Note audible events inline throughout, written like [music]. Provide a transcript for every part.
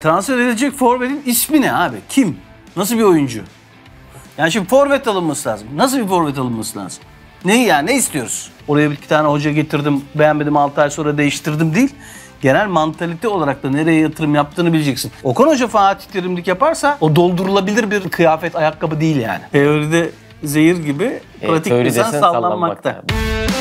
Transfer edilecek forvetin ismi ne abi? Kim? Nasıl bir oyuncu? Yani şimdi forvet alınması lazım. Nasıl bir forvet alınması lazım? Neyi yani? Ne istiyoruz? Oraya bir iki tane hoca getirdim, beğenmedim 6 ay sonra değiştirdim değil. Genel mantalite olarak da nereye yatırım yaptığını bileceksin. Okan Hoca Fatih Terimlik yaparsa o doldurulabilir bir kıyafet, ayakkabı değil yani. Teoride zehir gibi, pratik e, pratik lisan sallanmakta. sallanmakta.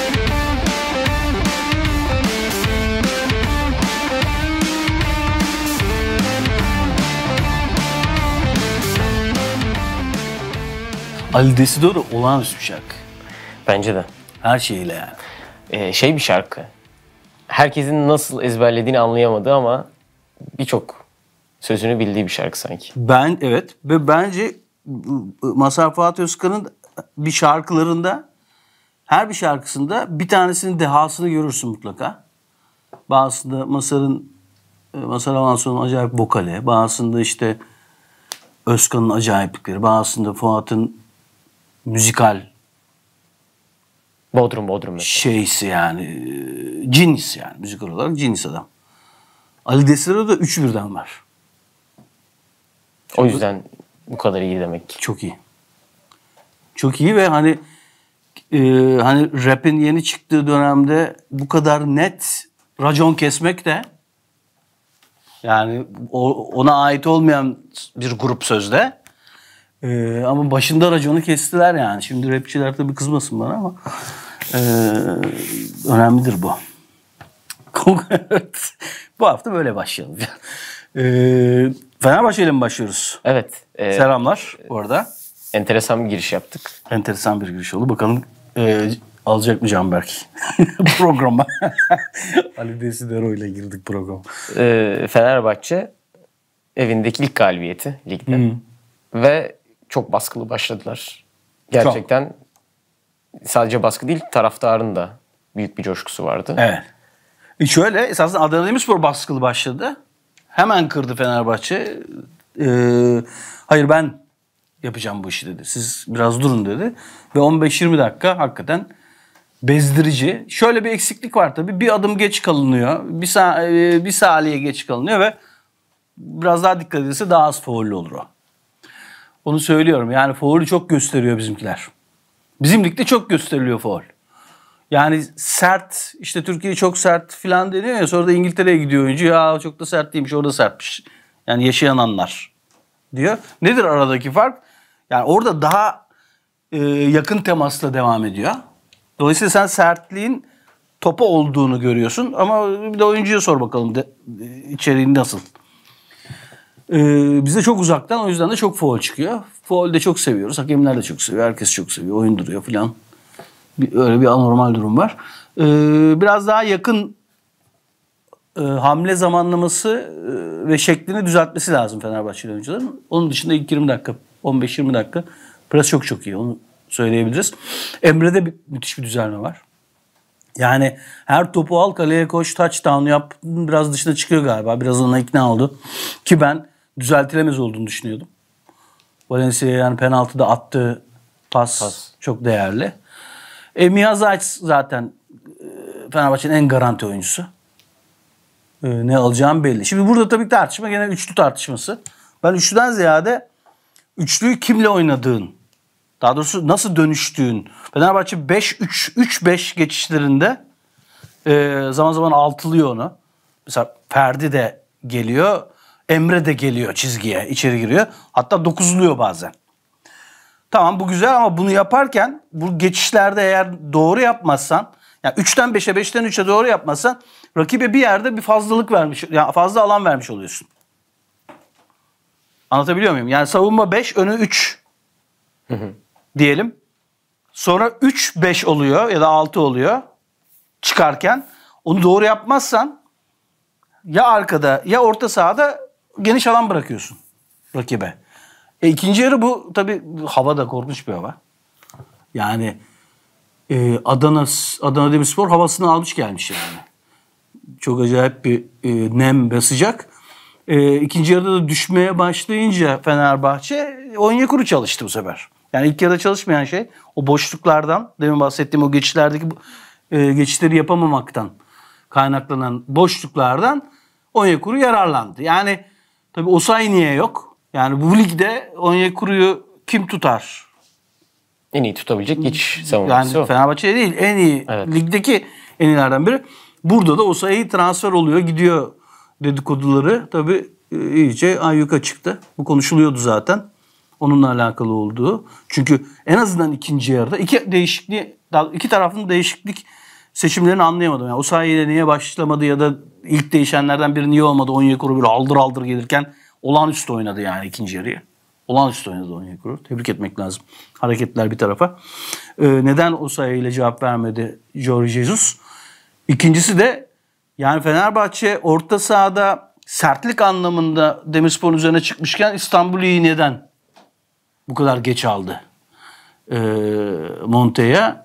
Ali Desidoro olağanüstü bir şarkı. Bence de. Her şeyiyle yani. Ee, şey bir şarkı. Herkesin nasıl ezberlediğini anlayamadı ama birçok sözünü bildiği bir şarkı sanki. Ben evet ve bence Masar Fuat Özkan'ın bir şarkılarında her bir şarkısında bir tanesinin dehasını görürsün mutlaka. Bazısında Masar'ın e, Masar Avansu'nun acayip vokali, bazısında işte Özkan'ın acayiplikleri, bazısında Fuat'ın müzikal Bodrum Bodrum mesela. şeysi yani e, cins yani müzikal olarak cins adam. Ali Destero üç birden var. O yüzden bu kadar iyi demek ki. Çok iyi. Çok iyi ve hani e, hani rap'in yeni çıktığı dönemde bu kadar net racon kesmek de yani o, ona ait olmayan bir grup sözde ee, ama başında raconu kestiler yani. Şimdi rapçiler tabii kızmasın bana ama e, önemlidir bu. [laughs] bu hafta böyle başlayalım. ee, Fenerbahçe ile mi başlıyoruz? Evet. E, Selamlar e, bu arada. Enteresan bir giriş yaptık. Enteresan bir giriş oldu. Bakalım e, alacak mı Canberk [laughs] programa? [laughs] Ali Desidero ile girdik program. E, ee, Fenerbahçe evindeki ilk galibiyeti ligde. Hmm. Ve çok baskılı başladılar. Gerçekten çok. sadece baskı değil taraftarın da büyük bir coşkusu vardı. Evet. E şöyle esasında Adana Demirspor baskılı başladı. Hemen kırdı Fenerbahçe. Ee, hayır ben yapacağım bu işi dedi. Siz biraz durun dedi. Ve 15-20 dakika hakikaten bezdirici. Şöyle bir eksiklik var tabii. Bir adım geç kalınıyor. Bir, sa e, bir saniye geç kalınıyor ve biraz daha dikkat edilse daha az faullü olur o. Onu söylüyorum. Yani faulü çok gösteriyor bizimkiler. Bizim ligde çok gösteriliyor foul. Yani sert işte Türkiye çok sert filan deniyor ya sonra da İngiltere'ye gidiyor oyuncu ya çok da sert değilmiş orada sertmiş. Yani yaşayan anlar diyor. Nedir aradaki fark? Yani orada daha e, yakın temasla devam ediyor. Dolayısıyla sen sertliğin topa olduğunu görüyorsun ama bir de oyuncuya sor bakalım de, e, içeriği nasıl? Ee, bize çok uzaktan o yüzden de çok foul çıkıyor. Foul de çok seviyoruz. Hakemler de çok seviyor. Herkes çok seviyor. Oyun duruyor falan. Bir, öyle bir anormal durum var. Ee, biraz daha yakın e, hamle zamanlaması e, ve şeklini düzeltmesi lazım Fenerbahçe oyuncuların. Onun dışında ilk 20 dakika, 15-20 dakika pres çok çok iyi. Onu söyleyebiliriz. Emre'de bir, müthiş bir düzelme var. Yani her topu al kaleye koş touchdown yap biraz dışına çıkıyor galiba. Biraz ona ikna oldu. Ki ben düzeltilemez olduğunu düşünüyordum. Valencia yani penaltıda attığı pas, pas. çok değerli. E, Mihazayç zaten e, Fenerbahçe'nin en garanti oyuncusu. E, ne alacağım belli. Şimdi burada tabii tartışma gene üçlü tartışması. Ben üçlüden ziyade üçlüyü kimle oynadığın, daha doğrusu nasıl dönüştüğün. Fenerbahçe 5-3-3-5 geçişlerinde e, zaman zaman altılıyor onu. Mesela Ferdi de geliyor. Emre de geliyor çizgiye içeri giriyor. Hatta dokuzluyor bazen. Tamam bu güzel ama bunu yaparken bu geçişlerde eğer doğru yapmazsan yani 3'ten 5'e 5'ten 3'e doğru yapmazsan rakibe bir yerde bir fazlalık vermiş yani fazla alan vermiş oluyorsun. Anlatabiliyor muyum? Yani savunma 5 önü 3 diyelim. Sonra 3 5 oluyor ya da 6 oluyor çıkarken. Onu doğru yapmazsan ya arkada ya orta sahada geniş alan bırakıyorsun rakibe. E, ikinci yarı bu tabi hava da korkunç bir hava. Yani e, Adana Adana Demirspor havasını almış gelmiş yani. Çok acayip bir e, nem ve sıcak. E, ikinci yarıda da düşmeye başlayınca Fenerbahçe Onyekuru çalıştı bu sefer. Yani ilk yarıda çalışmayan şey o boşluklardan demin bahsettiğim o geçişlerdeki e, geçişleri yapamamaktan kaynaklanan boşluklardan Onyekuru yararlandı. Yani Tabi niye yok. Yani bu ligde Onyekuru'yu kim tutar? En iyi tutabilecek geçiş savunması yani o. Fenerbahçe değil en iyi evet. ligdeki en iyilerden biri. Burada da Osayi transfer oluyor gidiyor dedikoduları. Tabi e, iyice ayyuka çıktı. Bu konuşuluyordu zaten. Onunla alakalı olduğu. Çünkü en azından ikinci yarıda iki değişikliği iki tarafın değişiklik seçimlerini anlayamadım. Yani Osayi'yle niye başlamadı ya da ilk değişenlerden biri niye olmadı? Onyekuru böyle aldır aldır gelirken olağanüstü oynadı yani ikinci yarıya. Olağanüstü oynadı Onyekuru. Tebrik etmek lazım. Hareketler bir tarafa. Ee, neden o sayıyla cevap vermedi George Jesus? İkincisi de yani Fenerbahçe orta sahada sertlik anlamında Demirspor'un üzerine çıkmışken İstanbul'u neden bu kadar geç aldı? Ee, Monte'ye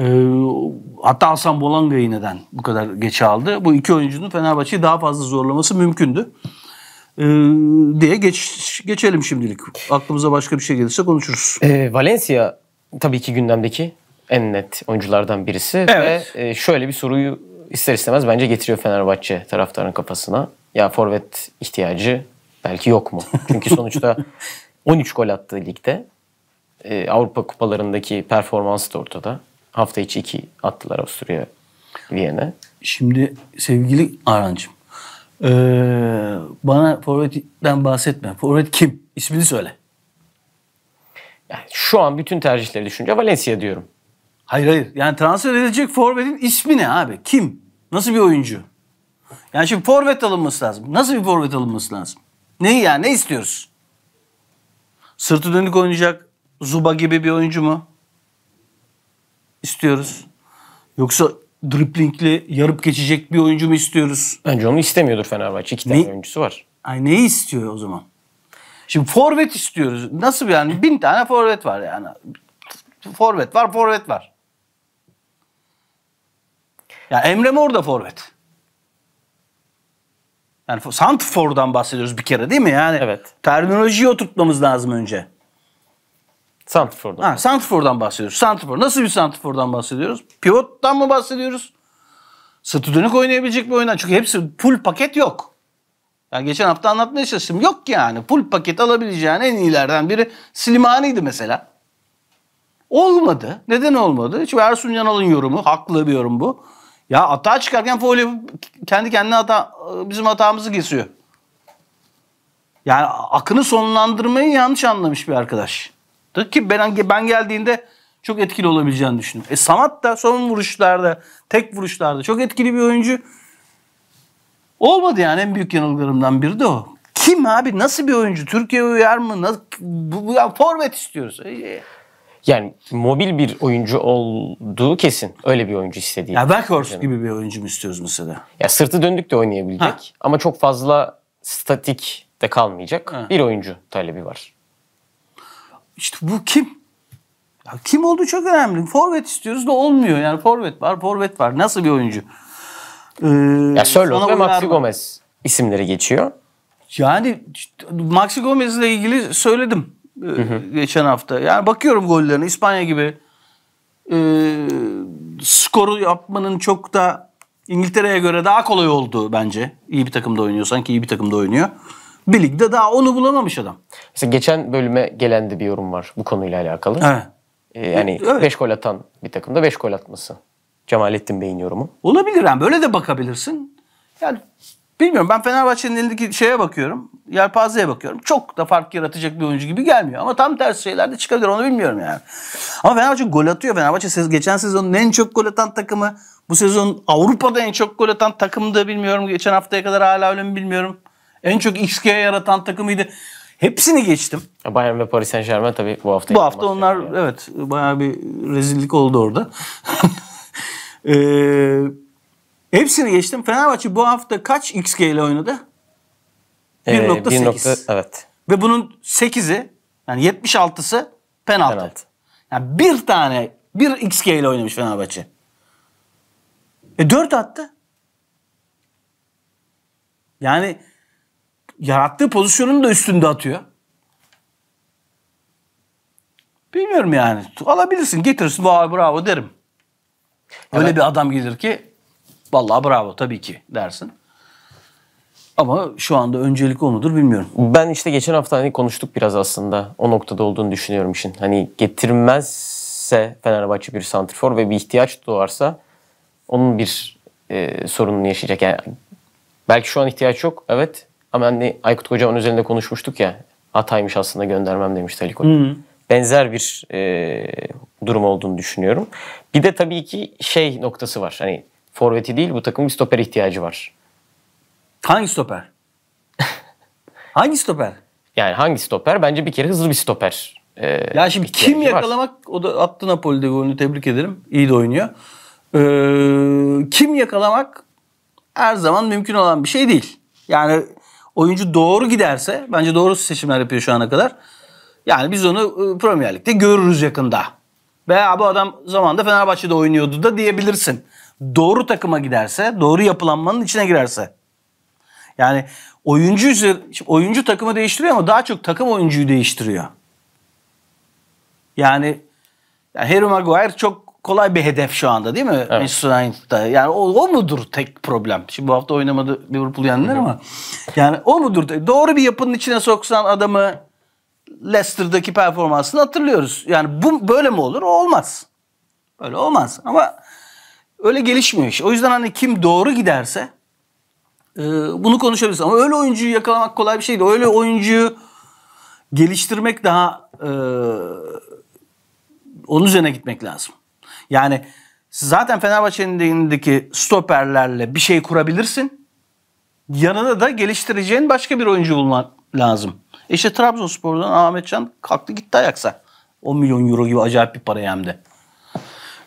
ee, hatta Hasan Bolanga'yı neden bu kadar geç aldı? Bu iki oyuncunun Fenerbahçe'yi daha fazla zorlaması mümkündü. Ee, diye geç, geçelim şimdilik. Aklımıza başka bir şey gelirse konuşuruz. Ee, Valencia tabii ki gündemdeki en net oyunculardan birisi. Evet. Ve şöyle bir soruyu ister istemez bence getiriyor Fenerbahçe taraftarın kafasına. Ya forvet ihtiyacı belki yok mu? [laughs] Çünkü sonuçta 13 gol attığı ligde. E, Avrupa kupalarındaki performansı da ortada. Hafta içi iki attılar Avusturya, Viyana. Şimdi sevgili arancım ee, bana Forvet'ten bahsetme. Forvet kim? İsmini söyle. Yani şu an bütün tercihleri düşünce Valencia diyorum. Hayır hayır. Yani transfer edilecek Forvet'in ismi ne abi? Kim? Nasıl bir oyuncu? Yani şimdi Forvet alınması lazım. Nasıl bir Forvet alınması lazım? Neyi yani? Ne istiyoruz? Sırtı dönük oynayacak Zuba gibi bir oyuncu mu? istiyoruz? Yoksa driplingli yarıp geçecek bir oyuncu mu istiyoruz? Bence onu istemiyordur Fenerbahçe. İki tane ne? oyuncusu var. Ay neyi istiyor o zaman? Şimdi forvet istiyoruz. Nasıl bir yani? Bin tane forvet var yani. Forvet var, forvet var. Ya Emre Mor da forvet. Yani Santfor'dan bahsediyoruz bir kere değil mi? Yani evet. terminolojiyi oturtmamız lazım önce. Santrfor'dan. Ha, Santrfor'dan bahsediyoruz. Santrfor. Nasıl bir Santrfor'dan bahsediyoruz? Pivot'tan mı bahsediyoruz? Sırtı dönük oynayabilecek bir oyundan. Çünkü hepsi pull paket yok. Yani geçen hafta anlatmaya çalıştım. Yok yani. pull paket alabileceğin en iyilerden biri Slimani'ydi mesela. Olmadı. Neden olmadı? Şimdi Ersun Yanal'ın yorumu. Haklı bir yorum bu. Ya hata çıkarken foul kendi kendine hata, bizim hatamızı kesiyor. Yani akını sonlandırmayı yanlış anlamış bir arkadaş ki ben, ben geldiğinde çok etkili olabileceğini düşündüm. E Samat da son vuruşlarda, tek vuruşlarda çok etkili bir oyuncu. Olmadı yani en büyük yanılgılarımdan biri de o. Kim abi? Nasıl bir oyuncu? Türkiye uyar mı? Nasıl, bu, bu, ya, forvet istiyoruz. E, e. yani mobil bir oyuncu olduğu kesin. Öyle bir oyuncu istediği. Ya Weghorst gibi bir oyuncu mu istiyoruz mesela? Ya sırtı döndük de oynayabilecek. Ha. Ama çok fazla statik de kalmayacak ha. bir oyuncu talebi var işte bu kim? Ya kim oldu çok önemli. Forvet istiyoruz da olmuyor. Yani forvet var, forvet var. Nasıl bir oyuncu? Ee, ya Sherlock ve Maxi Gomez isimleri geçiyor. Yani Maxi Gomez ile ilgili söyledim e, hı hı. geçen hafta. Yani bakıyorum gollerini İspanya gibi e, skoru yapmanın çok da İngiltere'ye göre daha kolay oldu bence. İyi bir takımda oynuyor sanki iyi bir takımda oynuyor. Bir ligde daha onu bulamamış adam. Mesela geçen bölüme gelen de bir yorum var bu konuyla alakalı. Ee, evet. yani 5 evet. gol atan bir takımda 5 gol atması. Cemalettin Bey'in yorumu. Olabilir yani böyle de bakabilirsin. Yani bilmiyorum ben Fenerbahçe'nin elindeki şeye bakıyorum. Yelpazeye bakıyorum. Çok da fark yaratacak bir oyuncu gibi gelmiyor. Ama tam tersi şeyler de çıkabilir onu bilmiyorum yani. Ama Fenerbahçe gol atıyor. Fenerbahçe geçen sezonun en çok gol atan takımı. Bu sezon Avrupa'da en çok gol atan takımdı bilmiyorum. Geçen haftaya kadar hala öyle mi bilmiyorum. En çok XG yaratan takımıydı. Hepsini geçtim. Bayern ve Paris Saint Germain tabii bu hafta. Bu hafta onlar yani. evet bayağı bir rezillik oldu orada. [laughs] ee, hepsini geçtim. Fenerbahçe bu hafta kaç XG ile oynadı? 1.8. Ee, nokta, evet. Ve bunun 8'i yani 76'sı penaltı. penaltı. Yani bir tane bir XG ile oynamış Fenerbahçe. E 4 attı. Yani yarattığı pozisyonun da üstünde atıyor. Bilmiyorum yani. Alabilirsin, getirirsin. Vay bravo derim. Öyle bir adam gelir ki vallahi bravo tabii ki dersin. Ama şu anda öncelik o mudur bilmiyorum. Ben işte geçen hafta hani konuştuk biraz aslında. O noktada olduğunu düşünüyorum işin. Hani getirmezse Fenerbahçe bir santrifor ve bir ihtiyaç doğarsa onun bir e, sorununu yaşayacak. Yani belki şu an ihtiyaç yok. Evet ama hani Aykut Kocaman üzerinde konuşmuştuk ya. Hataymış aslında göndermem demişti Ali Koç. Hmm. Benzer bir e, durum olduğunu düşünüyorum. Bir de tabii ki şey noktası var. Hani forveti değil bu takımın bir stoper ihtiyacı var. Hangi stoper? [laughs] hangi stoper? Yani hangi stoper? Bence bir kere hızlı bir stoper. E, ya şimdi kim yakalamak var. o da attı Napoli'de golünü tebrik ederim. İyi de oynuyor. Ee, kim yakalamak her zaman mümkün olan bir şey değil. Yani oyuncu doğru giderse bence doğru seçimler yapıyor şu ana kadar. Yani biz onu e, Premier Lig'de görürüz yakında. Veya bu adam zamanda Fenerbahçe'de oynuyordu da diyebilirsin. Doğru takıma giderse, doğru yapılanmanın içine girerse. Yani oyuncu üzeri, oyuncu takımı değiştiriyor ama daha çok takım oyuncuyu değiştiriyor. Yani, yani Harry Maguire çok kolay bir hedef şu anda değil mi? Evet. Manchester United'da. Yani o, o mudur tek problem? Şimdi bu hafta oynamadı Liverpool yendiler ama. Yani o mudur? Doğru bir yapının içine soksan adamı Leicester'daki performansını hatırlıyoruz. Yani bu böyle mi olur? olmaz. Öyle olmaz. Ama öyle gelişmiyor iş. O yüzden hani kim doğru giderse e, bunu konuşabiliriz. Ama öyle oyuncuyu yakalamak kolay bir şey değil. Öyle oyuncuyu geliştirmek daha e, onun üzerine gitmek lazım. Yani zaten Fenerbahçe'nin stoperlerle bir şey kurabilirsin. Yanına da geliştireceğin başka bir oyuncu bulman lazım. E işte Trabzonspor'dan Ahmetcan kalktı gitti Ajax'a. 10 milyon euro gibi acayip bir paraya hem de.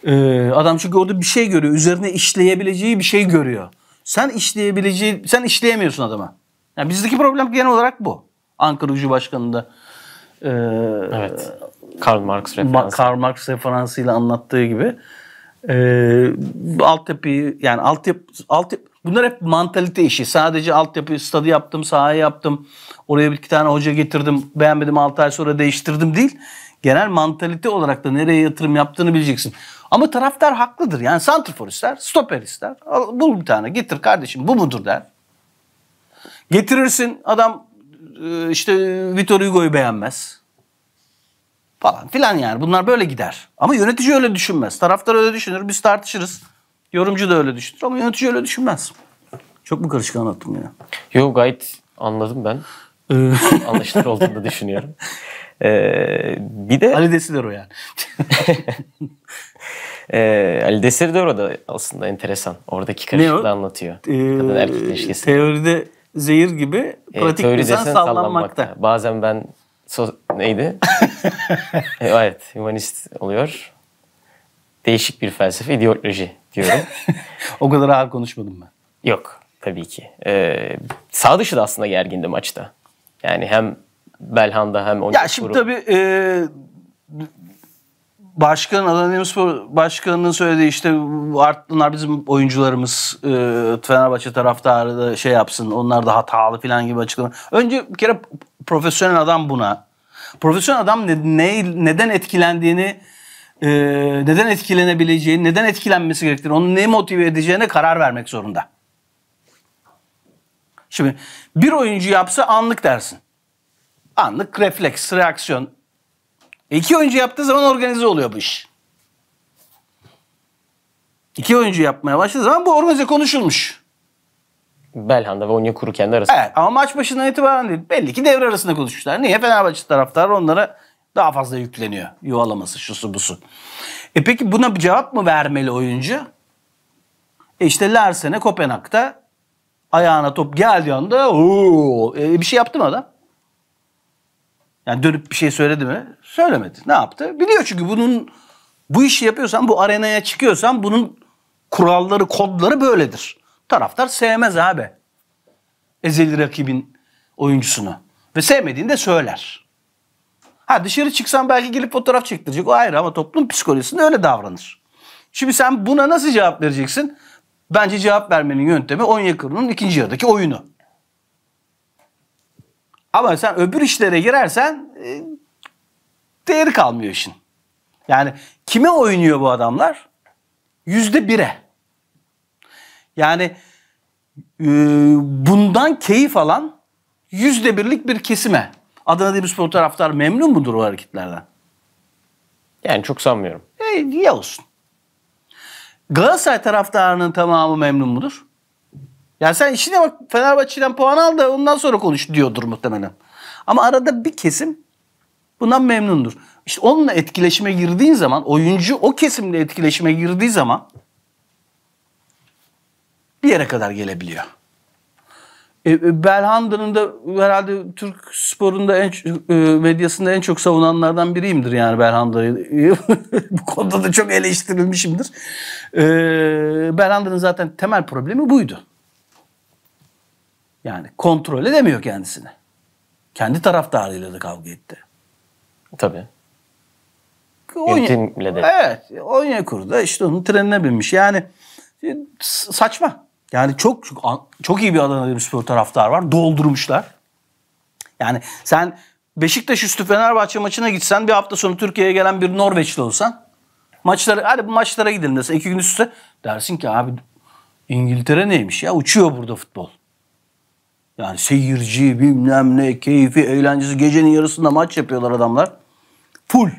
Ee, adam çünkü orada bir şey görüyor. Üzerine işleyebileceği bir şey görüyor. Sen işleyebileceği, sen işleyemiyorsun adama. Yani bizdeki problem genel olarak bu. Ankara Gücü Başkanı'nda e, evet. Karl Marx referansı. Karl Marx referansıyla anlattığı gibi. E, altyapıyı yani altyapı, altyapı Bunlar hep mantalite işi. Sadece altyapı stadı yaptım, sahaya yaptım. Oraya bir iki tane hoca getirdim. Beğenmedim 6 ay sonra değiştirdim değil. Genel mantalite olarak da nereye yatırım yaptığını bileceksin. Ama taraftar haklıdır. Yani santrfor ister, stoper ister. Al, bul bir tane getir kardeşim bu mudur der. Getirirsin adam e, işte Vitor Hugo'yu beğenmez falan filan yani bunlar böyle gider. Ama yönetici öyle düşünmez. Taraftar öyle düşünür. Biz tartışırız. Yorumcu da öyle düşünür ama yönetici öyle düşünmez. Çok mu karışık anlattım ya. Yok gayet anladım ben. [laughs] Anlaşılır olduğunu düşünüyorum. Ee, bir de... Ali Desidero yani. [laughs] ee, Ali Desidero da aslında enteresan. Oradaki karışıklığı anlatıyor. Ee, Kadın erkek ilişkisi. Teoride zehir gibi, ee, pratik ee, desen sallanmakta. sallanmakta. Bazen ben So, neydi? [laughs] E, evet, humanist oluyor. Değişik bir felsefe, ideoloji diyorum. [laughs] o kadar ağır konuşmadım ben. Yok, tabii ki. Ee, sağ dışı da aslında gergindi maçta. Yani hem Belhanda hem Onyekuru. Ya şimdi tabii e, başkan Adana Demirspor başkanının söylediği işte bunlar bizim oyuncularımız e, Fenerbahçe taraftarı da şey yapsın onlar da hatalı falan gibi açıklama. Önce bir kere profesyonel adam buna. Profesyonel adam ne, ne neden etkilendiğini e, neden etkilenebileceğini, neden etkilenmesi gerektiğini, onu ne motive edeceğine karar vermek zorunda. Şimdi bir oyuncu yapsa anlık dersin. Anlık refleks, reaksiyon, İki oyuncu yaptığı zaman organize oluyor bu iş. İki oyuncu yapmaya başladığı zaman bu organize konuşulmuş. Belhanda ve Onyekuru kendi arasında. Evet ama maç başından itibaren değil. Belli ki devre arasında konuşmuşlar. Niye? Fenerbahçe taraftarı onlara daha fazla yükleniyor. Yuvalaması, şusu busu. E peki buna bir cevap mı vermeli oyuncu? E işte Larsen'e Kopenhag'da ayağına top geldiği anda ooo, e bir şey yaptı mı adam? Yani dönüp bir şey söyledi mi? Söylemedi. Ne yaptı? Biliyor çünkü bunun bu işi yapıyorsan, bu arenaya çıkıyorsan bunun kuralları, kodları böyledir. Taraftar sevmez abi. Ezeli rakibin oyuncusunu. Ve sevmediğinde söyler. Ha dışarı çıksan belki gelip fotoğraf çektirecek. O ayrı ama toplum psikolojisinde öyle davranır. Şimdi sen buna nasıl cevap vereceksin? Bence cevap vermenin yöntemi Onyekuru'nun ikinci yarıdaki oyunu. Ama sen öbür işlere girersen e, değeri kalmıyor işin. Yani kime oynuyor bu adamlar? Yüzde bire. Yani e, bundan keyif alan yüzde birlik bir kesime. Adana Demirspor taraftar memnun mudur o hareketlerden? Yani çok sanmıyorum. E, niye olsun? Galatasaray taraftarının tamamı memnun mudur? Ya sen işine bak Fenerbahçe'den puan al da ondan sonra konuş diyordur muhtemelen. Ama arada bir kesim bundan memnundur. İşte onunla etkileşime girdiğin zaman oyuncu o kesimle etkileşime girdiği zaman bir yere kadar gelebiliyor. E, e Belhanda'nın da herhalde Türk sporunda en e, medyasında en çok savunanlardan biriyimdir yani Belhanda'yı. [laughs] Bu konuda da çok eleştirilmişimdir. E, Belhanda'nın zaten temel problemi buydu. Yani kontrol edemiyor kendisini. Kendi taraftarıyla da kavga etti. Tabii. Onya, Yönetimle de. Evet. Onyekuru'da işte onun trenine binmiş. Yani e, saçma. Yani çok çok iyi bir Adana Demirspor taraftar var. Doldurmuşlar. Yani sen Beşiktaş üstü Fenerbahçe maçına gitsen bir hafta sonra Türkiye'ye gelen bir Norveçli olsan maçlara hadi bu maçlara gidelim desen iki gün üstü dersin ki abi İngiltere neymiş ya uçuyor burada futbol. Yani seyirci bilmem ne keyfi eğlencesi gecenin yarısında maç yapıyorlar adamlar. Full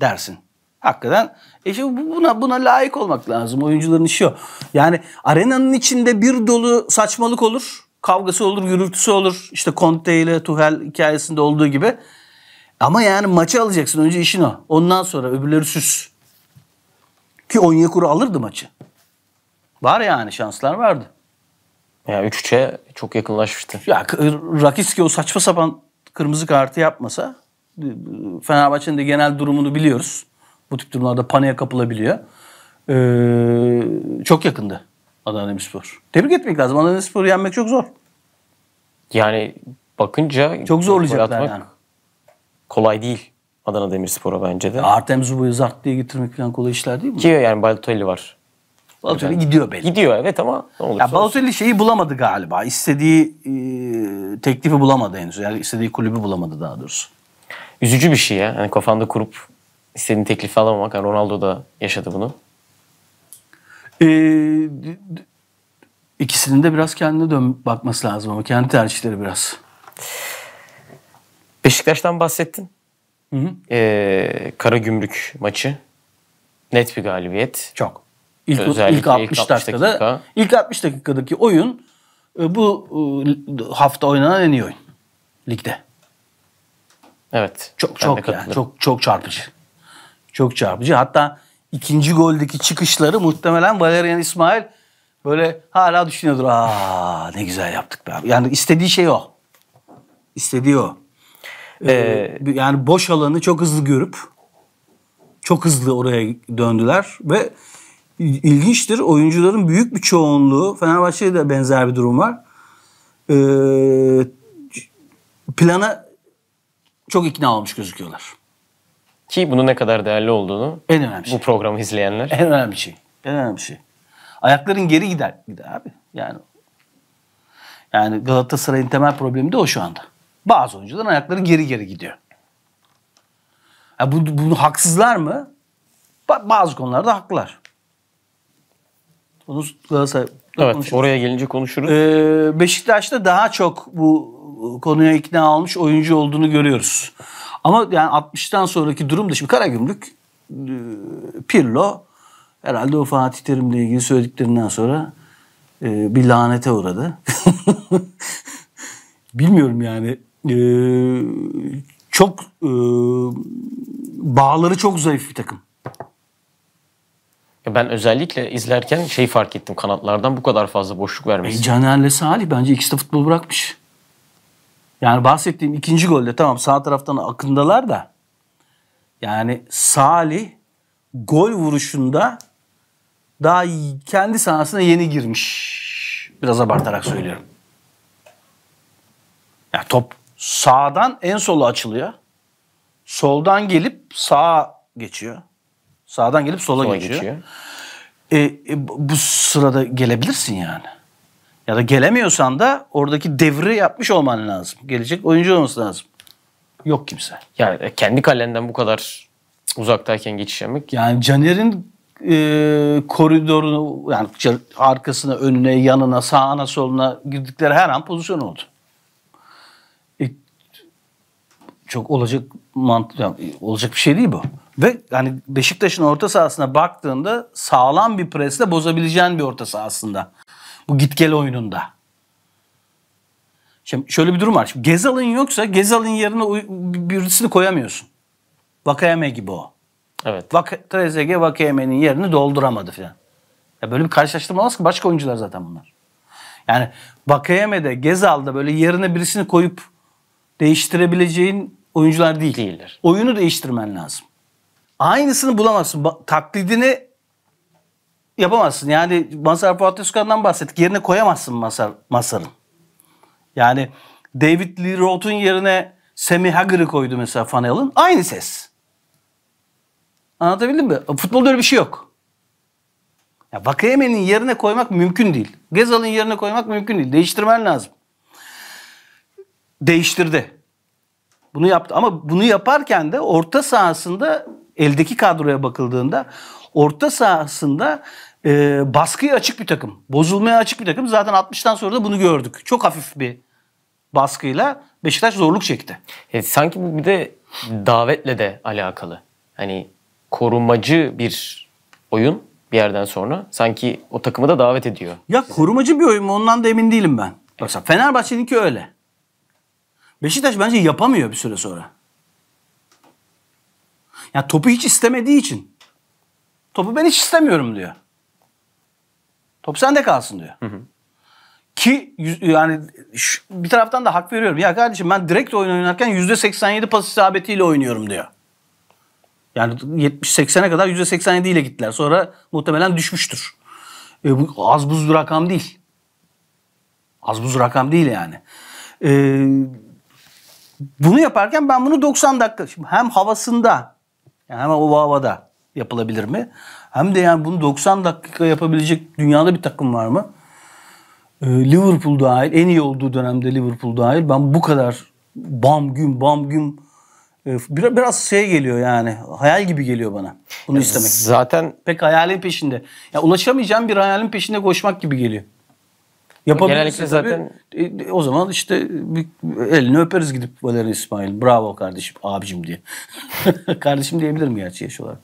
dersin. Hakikaten e şimdi buna buna layık olmak lazım. Oyuncuların işi o. Yani arenanın içinde bir dolu saçmalık olur. Kavgası olur, gürültüsü olur. İşte Conte ile Tuhel hikayesinde olduğu gibi. Ama yani maçı alacaksın. Önce işin o. Ondan sonra öbürleri süs. Ki Onyekuru alırdı maçı. Var yani şanslar vardı. Ya 3-3'e çok yakınlaşmıştı. Ya Rakiski o saçma sapan kırmızı kartı yapmasa e, Fenerbahçe'nin de genel durumunu biliyoruz. Bu tip durumlarda paniğe kapılabiliyor. Ee, çok yakındı Adana Demirspor. Tebrik etmek lazım. Adana Demirspor'u yenmek çok zor. Yani bakınca çok zorlayacaklar yani. Kolay değil Adana Demirspor'a bence de. Artem Zubo'yu zart diye getirmek falan kolay işler değil mi? Ki yani Balotelli var. Balotelli Efendim? gidiyor belli. Gidiyor evet ama ne olursa Balotelli şeyi bulamadı galiba. İstediği e, teklifi bulamadı henüz. Yani istediği kulübü bulamadı daha doğrusu. Üzücü bir şey ya. Yani kafanda kurup istediğin teklifi alamamak. Yani Ronaldo da yaşadı bunu. Ee, ikisinin de biraz kendine dön bakması lazım ama kendi tercihleri biraz. Beşiktaş'tan bahsettin. Hı hı. Ee, Karagümrük maçı. Net bir galibiyet. Çok ilk Özellikle ilk 60, 60 dakikada dakika. ilk 60 dakikadaki oyun e, bu e, hafta oynanan en iyi oyun ligde. Evet. Çok çok yani çok çok çarpıcı. Çok çarpıcı. Hatta ikinci goldeki çıkışları muhtemelen Valerian İsmail böyle hala düşünüyordur. Aa ne güzel yaptık be abi. Yani istediği şey o. İstediği o. Ee, ee yani boş alanı çok hızlı görüp çok hızlı oraya döndüler ve ilginçtir. Oyuncuların büyük bir çoğunluğu Fenerbahçe'de de benzer bir durum var. Ee, plana çok ikna olmuş gözüküyorlar. Ki bunun ne kadar değerli olduğunu en önemli şey. bu programı izleyenler. En önemli şey. En önemli şey. Ayakların geri gider, gider abi. Yani yani Galatasaray'ın temel problemi de o şu anda. Bazı oyuncuların ayakları geri geri gidiyor. Yani bunu, bunu haksızlar mı? Bazı konularda haklılar. Onu Galatasaray Evet konuşuruz. oraya gelince konuşuruz. Ee, Beşiktaş'ta daha çok bu e, konuya ikna olmuş oyuncu olduğunu görüyoruz. Ama yani 60'tan sonraki durum da şimdi Karagümrük, e, Pirlo herhalde o Fatih Terim'le ilgili söylediklerinden sonra e, bir lanete uğradı. [laughs] Bilmiyorum yani. E, çok e, bağları çok zayıf bir takım. Ben özellikle izlerken şey fark ettim kanatlardan bu kadar fazla boşluk vermesi. E, Caner'le Salih bence ikisi de futbol bırakmış. Yani bahsettiğim ikinci golde tamam sağ taraftan akındalar da yani Salih gol vuruşunda daha kendi sahasına yeni girmiş. Biraz abartarak söylüyorum. Ya yani top sağdan en solu açılıyor. Soldan gelip sağa geçiyor. Sağdan gelip sola, sola geçiyor. geçiyor. E, e, bu sırada gelebilirsin yani. Ya da gelemiyorsan da oradaki devri yapmış olman lazım. Gelecek oyuncu olması lazım. Yok kimse. Yani e, kendi kalenden bu kadar uzaktayken geçiş yemek. Yani Caner'in e, koridorunu yani arkasına, önüne, yanına, sağına, soluna girdikleri her an pozisyon oldu. E, çok olacak mantık yani olacak bir şey değil bu. Ve hani Beşiktaş'ın orta sahasına baktığında sağlam bir presle bozabileceğin bir orta sahasında. Bu git gel oyununda. Şimdi şöyle bir durum var. Şimdi Gezal'ın yoksa Gezal'ın yerine birisini koyamıyorsun. Vakayeme gibi o. Evet. Vak Trezeguet Vakayeme'nin yerini dolduramadı falan. Ya böyle bir karşılaştırma olmaz ki başka oyuncular zaten bunlar. Yani Vakayeme'de Gezal'da böyle yerine birisini koyup değiştirebileceğin oyuncular değil. Değiller. Oyunu değiştirmen lazım aynısını bulamazsın. taklidini yapamazsın. Yani Mazhar Fuat Özkan'dan bahsettik. Yerine koyamazsın Masar Masarın Yani David Lee Roth'un yerine Sammy Hager'ı koydu mesela Van Halen. Aynı ses. Anlatabildim mi? Futbolda öyle bir şey yok. Ya Vakayeme'nin yerine koymak mümkün değil. Gezal'ın yerine koymak mümkün değil. Değiştirmen lazım. Değiştirdi. Bunu yaptı ama bunu yaparken de orta sahasında eldeki kadroya bakıldığında orta sahasında e, baskıya açık bir takım. Bozulmaya açık bir takım. Zaten 60'tan sonra da bunu gördük. Çok hafif bir baskıyla Beşiktaş zorluk çekti. E, sanki bu bir de davetle de alakalı. Hani korumacı bir oyun bir yerden sonra sanki o takımı da davet ediyor. Ya korumacı bir oyun mu ondan da emin değilim ben. Mesela Fenerbahçe'ninki öyle. Beşiktaş bence yapamıyor bir süre sonra. Yani topu hiç istemediği için. Topu ben hiç istemiyorum diyor. Top sende kalsın diyor. Hı hı. Ki yani şu, bir taraftan da hak veriyorum. Ya kardeşim ben direkt oyun oynarken %87 pas isabetiyle oynuyorum diyor. Yani 70-80'e kadar %87 ile gittiler. Sonra muhtemelen düşmüştür. E, bu az buz bir rakam değil. Az buz rakam değil yani. E, bunu yaparken ben bunu 90 dakika... Şimdi hem havasında yani hemen o havada yapılabilir mi? Hem de yani bunu 90 dakika yapabilecek dünyada bir takım var mı? Ee, Liverpool dahil, en iyi olduğu dönemde Liverpool dahil ben bu kadar bam güm bam güm e, biraz, biraz şey geliyor yani hayal gibi geliyor bana bunu istemek. Zaten pek hayalin peşinde. Ya yani ulaşamayacağım bir hayalin peşinde koşmak gibi geliyor. Yapabilirse zaten tabii, e, e, o zaman işte elini öperiz gidip Valeri İsmail bravo kardeşim abicim diye. [laughs] kardeşim diyebilirim gerçi yaş olarak.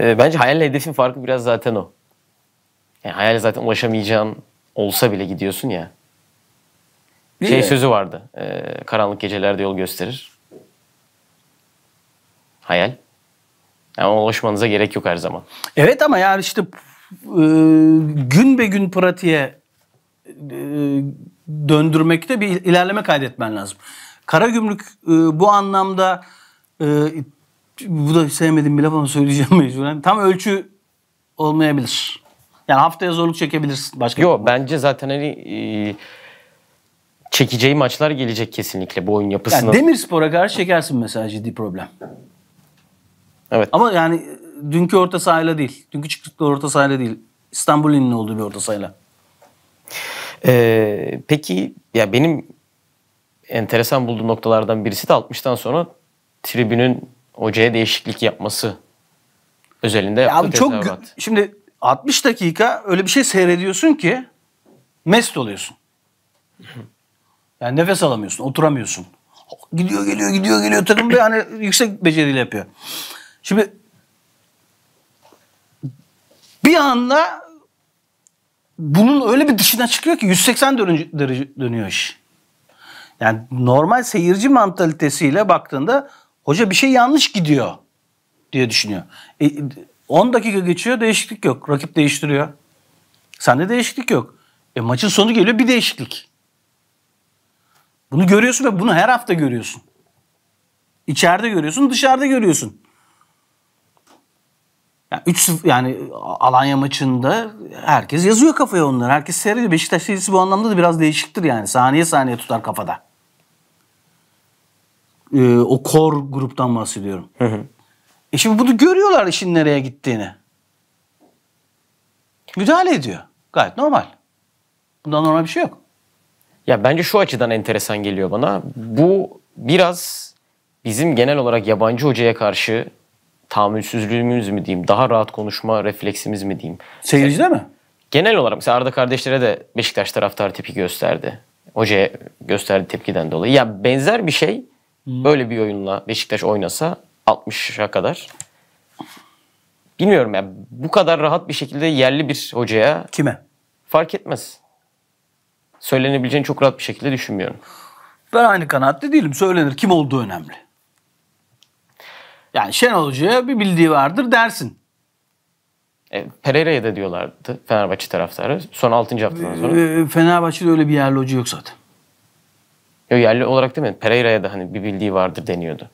E, bence hayalle hedefin farkı biraz zaten o. Yani hayal zaten ulaşamayacağın olsa bile gidiyorsun ya. Değil şey mi? sözü vardı. E, karanlık gecelerde yol gösterir. Hayal. Ama ulaşmanıza gerek yok her zaman. Evet ama yani işte e, gün be gün pratiğe e, döndürmekte bir ilerleme kaydetmen lazım. Kara gümrük e, bu anlamda e, bu da sevmediğim bir laf ama söyleyeceğim [laughs] mecburen. Tam ölçü olmayabilir. Yani haftaya zorluk çekebilirsin. Başka Yok bence zaten hani çekeceği maçlar gelecek kesinlikle bu oyun yapısına. Yani Spora karşı çekersin mesela ciddi problem. Evet. Ama yani dünkü orta sahayla değil. Dünkü çıktıkları orta sahayla değil. İstanbul'un olduğu bir orta sahayla. Ee, peki ya benim enteresan bulduğum noktalardan birisi de 60'tan sonra tribünün hocaya değişiklik yapması özelinde yaptığı ya çok gü- Şimdi 60 dakika öyle bir şey seyrediyorsun ki mest oluyorsun. [laughs] Yani nefes alamıyorsun, oturamıyorsun. Gidiyor, geliyor, gidiyor, geliyor. Takım bir hani [laughs] yüksek beceriyle yapıyor. Şimdi bir anda bunun öyle bir dışına çıkıyor ki 180 derece dönüyor iş. Yani normal seyirci mantalitesiyle baktığında hoca bir şey yanlış gidiyor diye düşünüyor. E, 10 dakika geçiyor değişiklik yok. Rakip değiştiriyor. Sende değişiklik yok. E maçın sonu geliyor bir değişiklik. Bunu görüyorsun ve bunu her hafta görüyorsun. İçeride görüyorsun, dışarıda görüyorsun. Yani yani Alanya maçında herkes yazıyor kafaya onları. Herkes seyrediyor. Beşiktaş serisi bu anlamda da biraz değişiktir yani. Saniye saniye tutar kafada. Ee, o kor gruptan bahsediyorum. Hı hı. E şimdi bunu görüyorlar işin nereye gittiğini. Müdahale ediyor. Gayet normal. Bundan normal bir şey yok. Ya bence şu açıdan enteresan geliyor bana. Bu biraz bizim genel olarak yabancı hocaya karşı tahammülsüzlüğümüz mü diyeyim, daha rahat konuşma refleksimiz mi diyeyim. Seyircide mi? Genel olarak mesela Arda kardeşlere de Beşiktaş taraftarı tepki gösterdi. Hoca'ya gösterdi tepkiden dolayı. Ya yani benzer bir şey hmm. böyle bir oyunla Beşiktaş oynasa 60'a kadar. Bilmiyorum ya yani bu kadar rahat bir şekilde yerli bir hocaya kime? Fark etmez. Söylenebileceğini çok rahat bir şekilde düşünmüyorum. Ben aynı kanaatte değilim. Söylenir kim olduğu önemli. Yani Şenol Hoca'ya bir bildiği vardır dersin. E, Pereira'ya da diyorlardı Fenerbahçe taraftarı. Son 6. haftadan sonra. E, e, Fenerbahçe'de öyle bir yerli hoca yok zaten. Yo, yerli olarak değil mi? Pereira'ya da hani bir bildiği vardır deniyordu.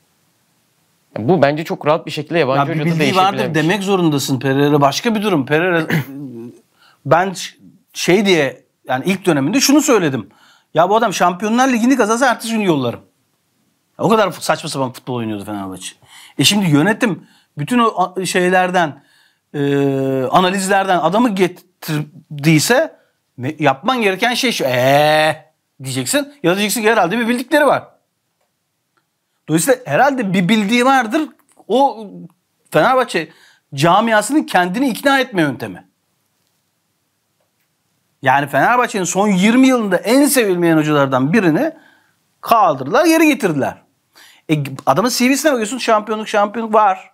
Yani bu bence çok rahat bir şekilde yabancı ya, bir bildiği vardır demek şey. zorundasın Pereira. Başka bir durum. Pereira [coughs] ben şey diye yani ilk döneminde şunu söyledim. Ya bu adam Şampiyonlar Ligi'ni kazansa ertesi gün yollarım. O kadar saçma sapan futbol oynuyordu Fenerbahçe. E şimdi yönetim bütün o şeylerden e, analizlerden adamı getirdiyse yapman gereken şey şu. Eee diyeceksin ya diyeceksin ki herhalde bir bildikleri var. Dolayısıyla herhalde bir bildiği vardır. O Fenerbahçe camiasının kendini ikna etme yöntemi. Yani Fenerbahçe'nin son 20 yılında en sevilmeyen hocalardan birini kaldırdılar, geri getirdiler. E, adamın CV'sine bakıyorsun şampiyonluk şampiyonluk var.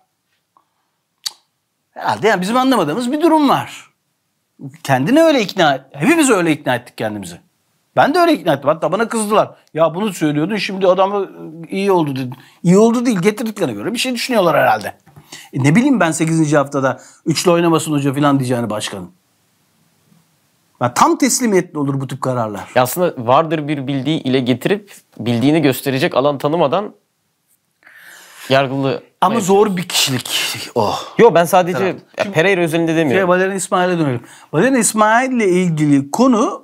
Herhalde yani bizim anlamadığımız bir durum var. Kendini öyle ikna Hepimiz öyle ikna ettik kendimizi. Ben de öyle ikna ettim. Hatta bana kızdılar. Ya bunu söylüyordun şimdi adamı e, iyi oldu dedin. İyi oldu değil getirdiklerine göre bir şey düşünüyorlar herhalde. E ne bileyim ben 8. haftada üçlü oynamasın hoca falan diyeceğini başkanım. Yani tam teslimiyetli olur bu tip kararlar. Ya aslında vardır bir bildiği ile getirip bildiğini gösterecek alan tanımadan yargılı ama zor bir kişilik o. Oh. Yok ben sadece Tamam. ya, Pereira özelinde Şey, demiyorum. Valerian İsmail'e dönelim. Valerian ile ilgili konu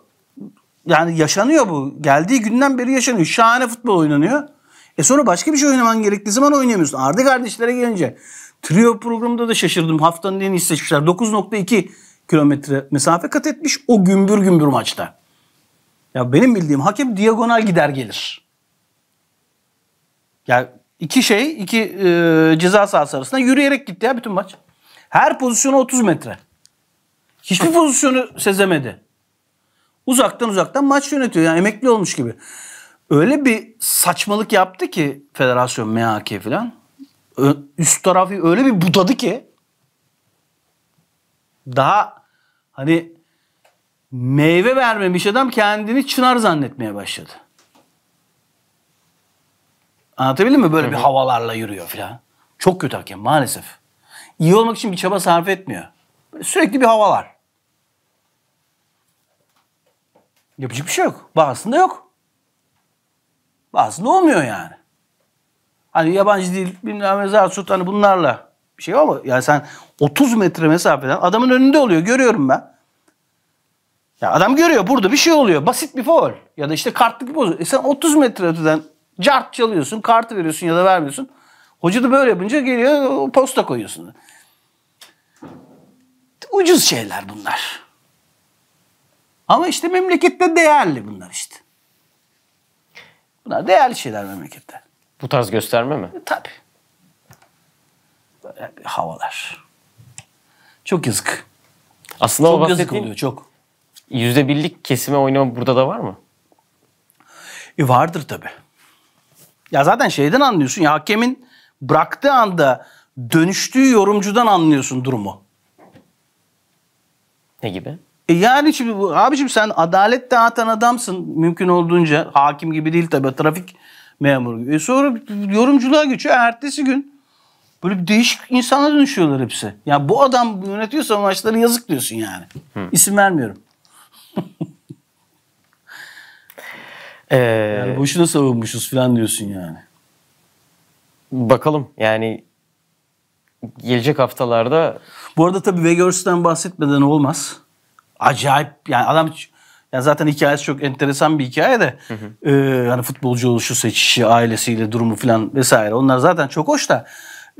yani yaşanıyor bu. Geldiği günden beri yaşanıyor. Şahane futbol oynanıyor. E sonra başka bir şey oynaman gerektiği zaman oynayamıyorsun. Arda kardeşlere gelince. Trio programında da şaşırdım. Haftanın en iyi seçmişler. 9.2 kilometre mesafe kat etmiş o gümbür gümbür maçta. Ya benim bildiğim hakem diagonal gider gelir. Ya iki şey, iki e, ceza sahası arasında yürüyerek gitti ya bütün maç. Her pozisyonu 30 metre. Hiçbir pozisyonu sezemedi. Uzaktan uzaktan maç yönetiyor. Yani emekli olmuş gibi. Öyle bir saçmalık yaptı ki federasyon MHK falan. Üst tarafı öyle bir budadı ki daha hani meyve vermemiş adam kendini çınar zannetmeye başladı. Anlatabildim mi? Böyle Hı-hı. bir havalarla yürüyor filan. Çok kötü hakem maalesef. İyi olmak için bir çaba sarf etmiyor. sürekli bir havalar. Yapacak bir şey yok. Bazısında yok. Bazısında olmuyor yani. Hani yabancı dil, bilmem ne, hani bunlarla bir şey ama yani sen 30 metre mesafeden adamın önünde oluyor görüyorum ben. Ya adam görüyor burada bir şey oluyor. Basit bir foul ya da işte kartlık bir bozuyor. E sen 30 metre öteden Cart çalıyorsun, kartı veriyorsun ya da vermiyorsun. Hoca da böyle yapınca geliyor posta koyuyorsun. Ucuz şeyler bunlar. Ama işte memlekette değerli bunlar işte. Bunlar değerli şeyler memlekette. Bu tarz gösterme mi? E, tabii. Böyle bir havalar. Çok yazık. Aslında çok yazık oluyor çok. Yüzde birlik kesime oynama burada da var mı? E vardır tabii. Ya zaten şeyden anlıyorsun ya hakemin bıraktığı anda dönüştüğü yorumcudan anlıyorsun durumu. Ne gibi? E yani şimdi abiciğim sen adalet dağıtan adamsın mümkün olduğunca. Hakim gibi değil tabii trafik memuru gibi. E sonra yorumculuğa geçiyor. E, ertesi gün böyle bir değişik insana dönüşüyorlar hepsi. Ya yani bu adam yönetiyorsa maçları yazık diyorsun yani. Hı. İsim vermiyorum. Ee, yani boşuna savunmuşuz falan diyorsun yani. Bakalım yani gelecek haftalarda... Bu arada tabii Wegers'ten bahsetmeden olmaz. Acayip yani adam yani zaten hikayesi çok enteresan bir hikaye de hı hı. E, hani futbolcu oluşu seçişi, ailesiyle durumu falan vesaire onlar zaten çok hoş da